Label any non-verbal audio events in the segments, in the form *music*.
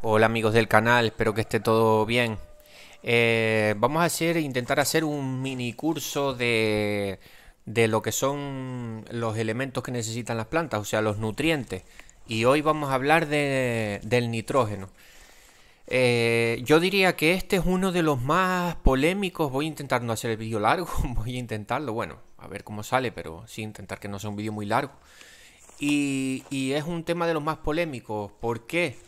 Hola amigos del canal, espero que esté todo bien. Eh, vamos a hacer, intentar hacer un mini curso de, de lo que son los elementos que necesitan las plantas, o sea, los nutrientes. Y hoy vamos a hablar de, del nitrógeno. Eh, yo diría que este es uno de los más polémicos. Voy a intentar no hacer el vídeo largo, *laughs* voy a intentarlo, bueno, a ver cómo sale, pero sí intentar que no sea un vídeo muy largo. Y, y es un tema de los más polémicos. ¿Por qué?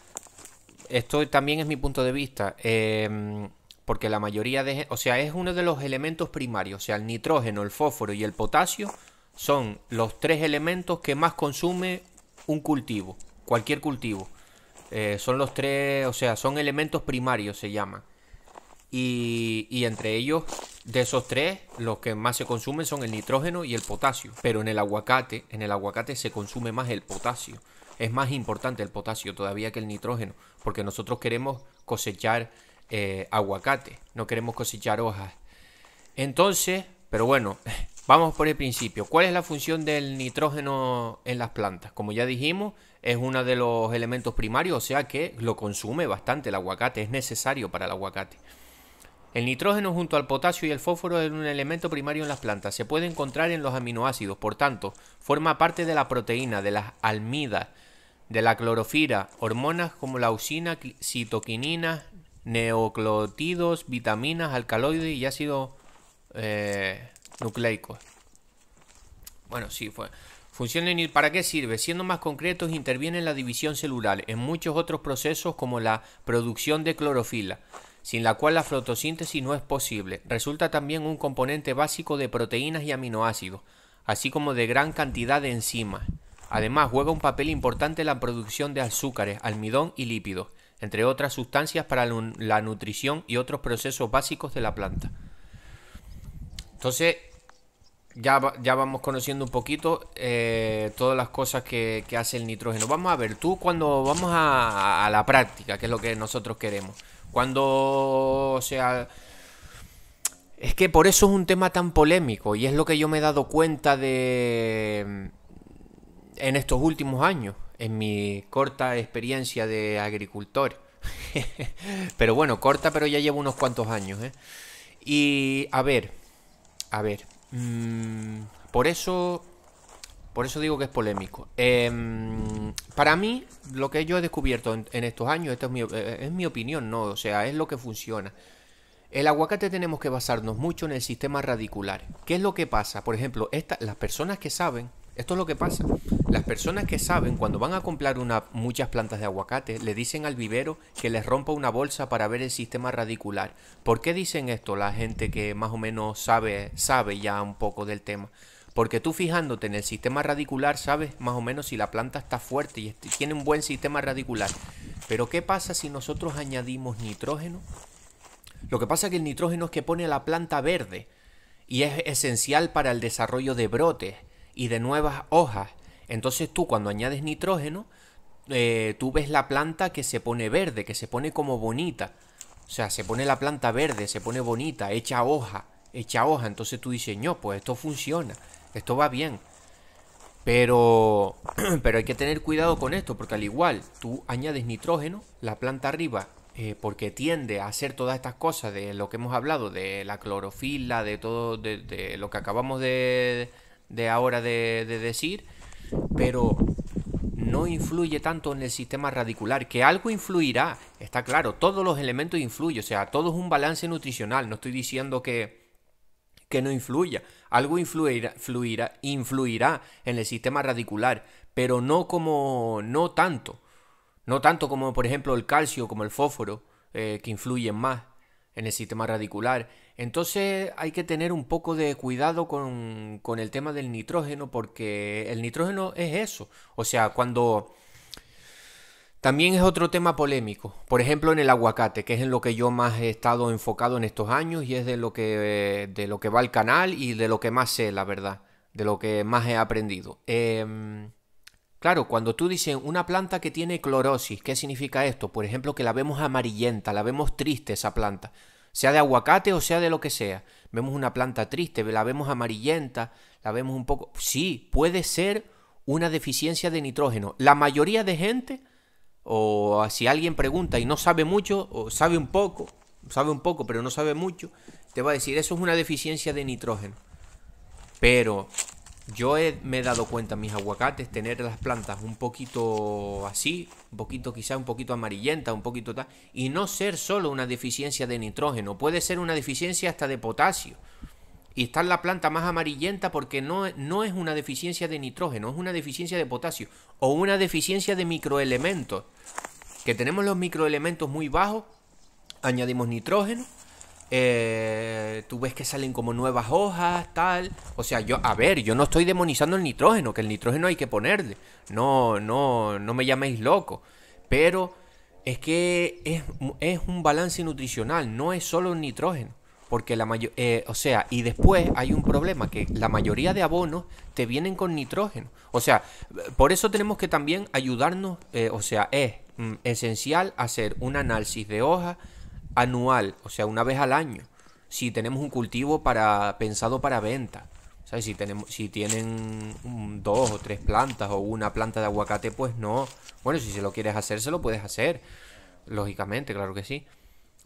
esto también es mi punto de vista. Em, porque la mayoría de... O sea, es uno de los elementos primarios. O sea, el nitrógeno, el fósforo y el potasio son los tres elementos que más consume un cultivo. Cualquier cultivo. Eh, son los tres... O sea, son elementos primarios se llama Y, y, entre ellos, de esos tres, los que más se consumen son el nitrógeno y el potasio. Pero en el aguacate, en el aguacate se consume más el potasio es más importante el potasio todavía que el nitrógeno, porque nosotros queremos cosechar eh, aguacate, no queremos cosechar hojas. Entonces, pero bueno, *laughs* vamos por el principio. ¿Cuál es la función del nitrógeno en las plantas? Como ya dijimos, es uno de los elementos primarios, o sea que lo consume bastante el aguacate, es necesario para el aguacate. El nitrógeno junto al potasio y el fósforo es un elemento primario en las plantas. Se puede encontrar en los aminoácidos, por tanto, forma parte de la proteína, de las almidas, de la clorofila, hormonas como la usina citoquinina, neoclotidos, vitaminas, alcaloides y ácidos eh, nucleicos. Bueno, sí, fue. Funcionen y para qué sirve. Siendo más concretos, interviene en la división celular, en muchos otros procesos como la producción de clorofila, sin la cual la fotosíntesis no es posible. Resulta también un componente básico de proteínas y aminoácidos, así como de gran cantidad de enzimas. Además, juega un papel importante en la producción de azúcares, almidón y lípidos, entre otras sustancias para la nutrición y otros procesos básicos de la planta. Entonces, ya, ya vamos conociendo un poquito eh, todas las cosas que, hace el nitrógeno. Vamos a ver, tú cuando vamos a, a la práctica, que es lo que nosotros queremos, cuando, o sea, es que por eso es un tema tan polémico y es lo que yo me he dado cuenta de en estos últimos años, en mi corta experiencia de agricultor. *laughs* pero bueno, corta, pero ya llevo unos cuantos años. ¿eh? Y a ver, a ver. Mm, por eso. Por eso digo que es polémico. Em, para mí, lo que yo he descubierto en, estos años, esto es mi, eh, es mi opinión, ¿no? O sea, es lo que funciona. El aguacate tenemos que basarnos mucho en el sistema radicular. ¿Qué es lo que pasa? Por ejemplo, las personas que saben esto es lo que pasa. Las personas que saben, cuando van a comprar muchas plantas de aguacate, le dicen al vivero que les rompa una bolsa para ver el sistema radicular. ¿Por qué dicen esto la gente que más o menos sabe, sabe ya un poco del tema? Porque tú fijándote en el sistema radicular sabes más o menos si la planta está fuerte y tiene un buen sistema radicular. Pero ¿qué pasa si nosotros añadimos nitrógeno? Lo que pasa es que el nitrógeno es que pone a la planta verde y es esencial para el desarrollo de brotes y de nuevas hojas. Entonces tú cuando añades nitrógeno, eh, tú ves la planta que se pone verde, que se pone como bonita. O sea, se pone la planta verde, se pone bonita, echa hoja, echa hoja. Entonces tú dices, no, pues esto funciona, esto va bien. Pero, *clears throat* pero hay que tener cuidado con esto, porque al igual tú añades nitrógeno, la planta arriba, eh, porque tiende a hacer todas estas cosas de lo que hemos hablado, de la clorofila, de todo, de lo que acabamos de, de ahora de, decir, pero no influye tanto en el sistema radicular, que algo influirá, está claro, todos los elementos influyen, o sea, todo es un balance nutricional, no estoy diciendo que, no influya, algo influirá, fluirá, influirá en el sistema radicular, pero no como, no tanto, no tanto como por ejemplo el calcio, como el fósforo, eh, que influyen más en el sistema radicular. Entonces hay que tener un poco de cuidado con, el tema del nitrógeno porque el nitrógeno es eso. O sea, cuando... También es otro tema polémico. Por ejemplo, en el aguacate, que es en lo que yo más he estado enfocado en estos años y es de lo que, va el canal y de lo que más sé, la verdad. De lo que más he aprendido. Em, claro, cuando tú dices una planta que tiene clorosis, ¿qué significa esto? Por ejemplo, que la vemos amarillenta, la vemos triste esa planta sea de aguacate o sea de lo que sea. Vemos una planta triste, la vemos amarillenta, la vemos un poco... Sí, puede ser una deficiencia de nitrógeno. La mayoría de gente, o si alguien pregunta y no sabe mucho, o sabe un poco, sabe un poco pero no sabe mucho, te va a decir, eso es una deficiencia de nitrógeno. Pero yo me he dado cuenta mis aguacates tener las plantas un poquito así, un poquito quizá un poquito amarillenta, un poquito tal, y no ser solo una deficiencia de nitrógeno, puede ser una deficiencia hasta de potasio. Y estar la planta más amarillenta porque no, no es una deficiencia de nitrógeno, es una deficiencia de potasio o una deficiencia de microelementos. Que tenemos los microelementos muy bajos, añadimos nitrógeno eh, tú ves que salen como nuevas hojas, tal. O sea, yo, a ver, yo no estoy demonizando el nitrógeno, que el nitrógeno hay que ponerle. No, no, no me llaméis loco. Pero es que es, un balance nutricional, no es solo el nitrógeno. Porque la mayor, eh, o sea, y después hay un problema, que la mayoría de abonos te vienen con nitrógeno. O sea, por eso tenemos que también ayudarnos, eh, o sea, es mm, esencial hacer un análisis de hojas anual, o sea, una vez al año. Si tenemos un cultivo para pensado para venta. Si, tenemos, si tienen dos o tres plantas o una planta de aguacate, pues no. Bueno, si se lo quieres hacer, se lo puedes hacer. Lógicamente, claro que sí.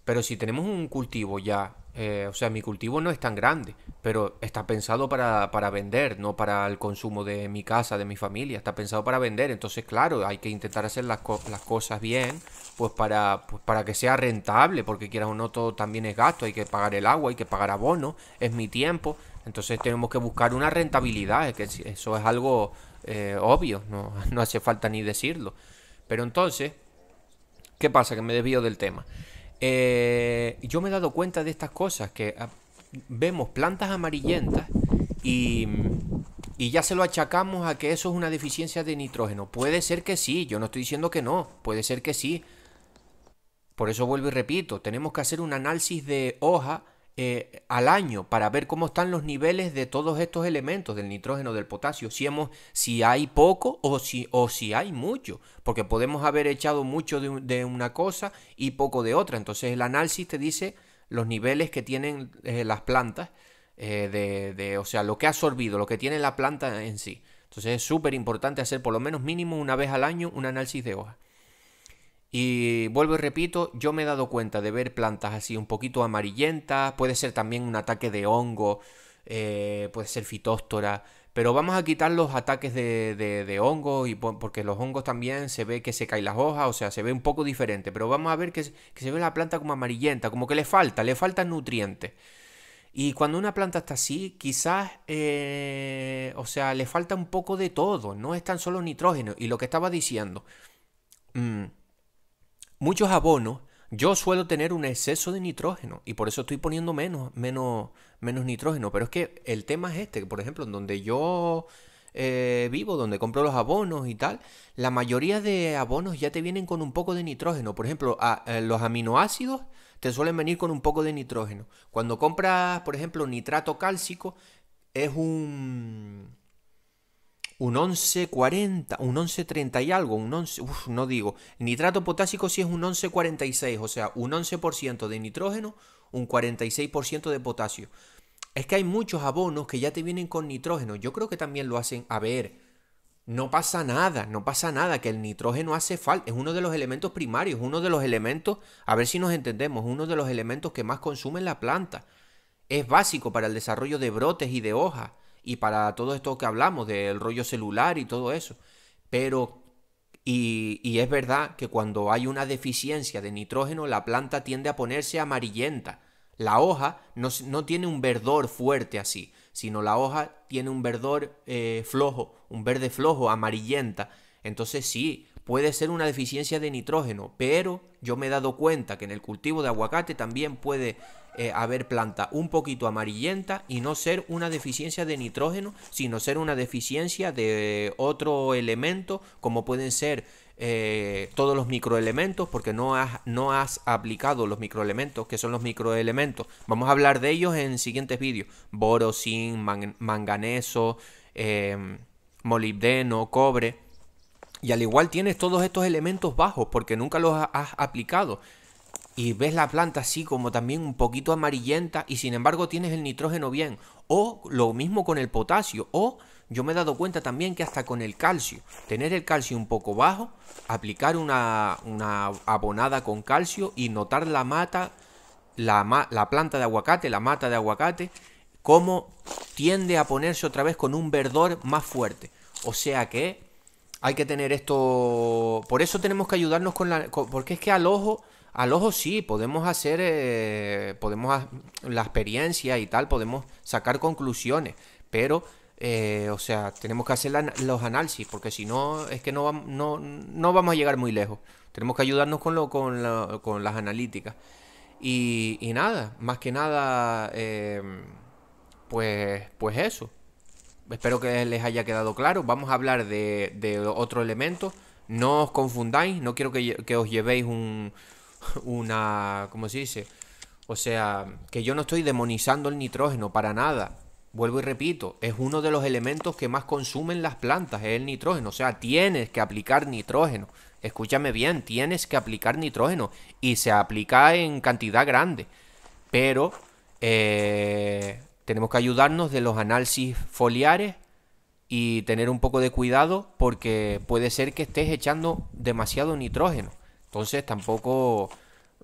Pero si tenemos un cultivo ya, eh, o sea, mi cultivo no es tan grande, pero está pensado para, vender, no para el consumo de mi casa, de mi familia, está pensado para vender. Entonces, claro, hay que intentar hacer las, cosas bien, pues para, pues para que sea rentable, porque quieras o no, todo también es gasto, hay que pagar el agua, hay que pagar abono, es mi tiempo. Entonces tenemos que buscar una rentabilidad, es que eso es algo eh, obvio, no, *laughs* no hace falta ni decirlo. Pero entonces, ¿qué pasa? Que me desvío del tema. Eh, yo me he dado cuenta de estas cosas, que ah, vemos plantas amarillentas y, y ya se lo achacamos a que eso es una deficiencia de nitrógeno. Puede ser que sí, yo no estoy diciendo que no, puede ser que sí. Por eso vuelvo y repito, tenemos que hacer un análisis de hoja eh, al año para ver cómo están los niveles de todos estos elementos, del nitrógeno, del potasio, si, hemos, si hay poco o si, o si hay mucho, porque podemos haber echado mucho de, una cosa y poco de otra. Entonces el análisis te dice los niveles que tienen eh, las plantas, eh, de, o sea, lo que ha absorbido, lo que tiene la planta en sí. Entonces es súper importante hacer por lo menos mínimo una vez al año un análisis de hoja. Y vuelvo y repito, yo me he dado cuenta de ver plantas así un poquito amarillentas, puede ser también un ataque de hongo, eh, puede ser fitóstora, pero vamos a quitar los ataques de, de, hongos, y porque los hongos también se ve que se caen las hojas, o sea, se ve un poco diferente, pero vamos a ver que, se ve la planta como amarillenta, como que le falta, le faltan nutrientes. Y cuando una planta está así, quizás, eh, o sea, le falta un poco de todo, no es tan solo nitrógeno. Y lo que estaba diciendo, mm, muchos abonos, yo suelo tener un exceso de nitrógeno y por eso estoy poniendo menos, menos, menos nitrógeno. Pero es que el tema es este, que por ejemplo, en donde yo eh, vivo, donde compro los abonos y tal, la mayoría de abonos ya te vienen con un poco de nitrógeno. Por ejemplo, eh, los aminoácidos te suelen venir con un poco de nitrógeno. Cuando compras, por ejemplo, nitrato cálcico, es un un 11.40, un 11.30 y algo, un 11, no digo. Nitrato potásico sí es un 11.46, o sea, un 11% de nitrógeno, un 46% de potasio. Es que hay muchos abonos que ya te vienen con nitrógeno. Yo creo que también lo hacen, a ver, no pasa nada, no pasa nada, que el nitrógeno hace falta, es uno de los elementos primarios, uno de los elementos, a ver si nos entendemos, uno de los elementos que más consume la planta. Es básico para el desarrollo de brotes y de hojas y para todo esto que hablamos del rollo celular y todo eso. Pero, y, es verdad que cuando hay una deficiencia de nitrógeno, la planta tiende a ponerse amarillenta. La hoja no, tiene un verdor fuerte así, sino la hoja tiene un verdor eh, flojo, un verde flojo, amarillenta. Entonces sí, puede ser una deficiencia de nitrógeno, pero yo me he dado cuenta que en el cultivo de aguacate también puede eh, haber planta un poquito amarillenta y no ser una deficiencia de nitrógeno, sino ser una deficiencia de otro elemento, como pueden ser eh, todos los microelementos, porque no has, no has aplicado los microelementos, que son los microelementos. Vamos a hablar de ellos en siguientes vídeos. Boro, zinc, manganeso, em, molibdeno, cobre. Y al igual tienes todos estos elementos bajos porque nunca los has aplicado. Y ves la planta así como también un poquito amarillenta y sin embargo tienes el nitrógeno bien. O lo mismo con el potasio. O yo me he dado cuenta también que hasta con el calcio. Tener el calcio un poco bajo, aplicar una, una abonada con calcio y notar la mata, la, la planta de aguacate, la mata de aguacate, como tiende a ponerse otra vez con un verdor más fuerte. O sea que hay que tener esto. Por eso tenemos que ayudarnos con la. porque es que al ojo. Al ojo sí, podemos hacer. Eh, podemos. La experiencia y tal, podemos sacar conclusiones. Pero. Eh, o sea, tenemos que hacer los análisis, porque si no, es que no, no, no, vamos a llegar muy lejos. Tenemos que ayudarnos con, lo, con, la, con las analíticas. Y, nada, más que nada, eh, pues, pues eso. Espero que les haya quedado claro. Vamos a hablar de, otro elemento. No os confundáis, no quiero que, que os llevéis un, una... ¿Cómo se dice? O sea, que yo no estoy demonizando el nitrógeno para nada. Vuelvo y repito, es uno de los elementos que más consumen las plantas, es el nitrógeno. O sea, tienes que aplicar nitrógeno. Escúchame bien, tienes que aplicar nitrógeno. Y se aplica en cantidad grande. Pero eh, tenemos que ayudarnos de los análisis foliares y tener un poco de cuidado porque puede ser que estés echando demasiado nitrógeno. Entonces tampoco...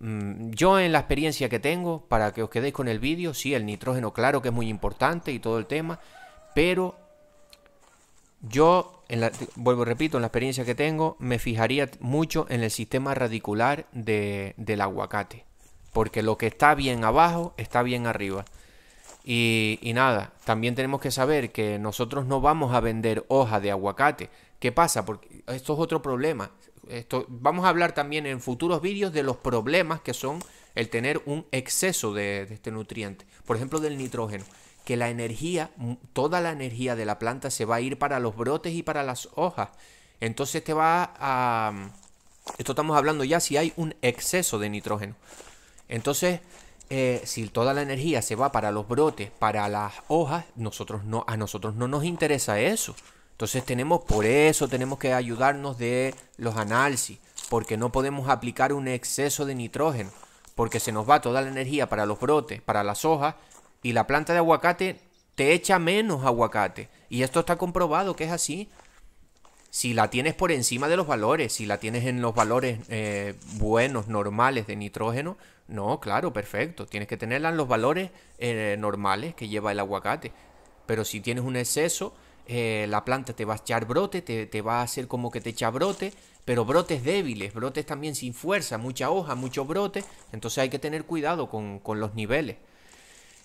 Mm, yo en la experiencia que tengo, para que os quedéis con el vídeo, sí, el nitrógeno claro que es muy importante y todo el tema, pero yo, en la, vuelvo, repito, en la experiencia que tengo, me fijaría mucho en el sistema radicular del aguacate, porque lo que está bien abajo está bien arriba. Y, nada, también tenemos que saber que nosotros no vamos a vender hojas de aguacate. ¿Qué pasa? Porque esto es otro problema. Esto, vamos a hablar también en futuros vídeos de los problemas que son el tener un exceso de, de este nutriente. Por ejemplo, del nitrógeno. Que la energía, toda la energía de la planta se va a ir para los brotes y para las hojas. Entonces te va a... Esto estamos hablando ya si hay un exceso de nitrógeno. Entonces, eh, si toda la energía se va para los brotes, para las hojas, nosotros no, a nosotros no nos interesa eso. Entonces tenemos, por eso tenemos que ayudarnos de los análisis, porque no podemos aplicar un exceso de nitrógeno, porque se nos va toda la energía para los brotes, para las hojas, y la planta de aguacate te echa menos aguacate. Y esto está comprobado que es así si la tienes por encima de los valores, si la tienes en los valores eh, buenos, normales de nitrógeno, no, claro, perfecto. Tienes que tenerla en los valores eh, normales que lleva el aguacate. Pero si tienes un exceso, eh, la planta te va a echar brote, te, va a hacer como que te echa brote, pero brotes débiles, brotes también sin fuerza, mucha hoja, mucho brote. Entonces hay que tener cuidado con los niveles.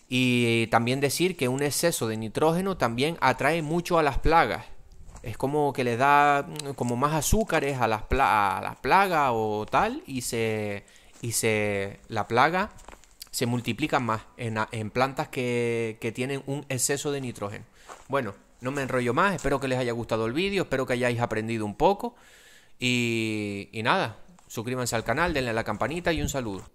Y también decir que un exceso de nitrógeno también atrae mucho a las plagas es como que le da mm, como más azúcares a las plagas la o tal y se y se la plaga se multiplica más en, plantas que, tienen un exceso de nitrógeno. Bueno, no me enrollo más, espero que les haya gustado el vídeo, espero que hayáis aprendido un poco y, y nada, suscríbanse al canal, denle a la campanita y un saludo.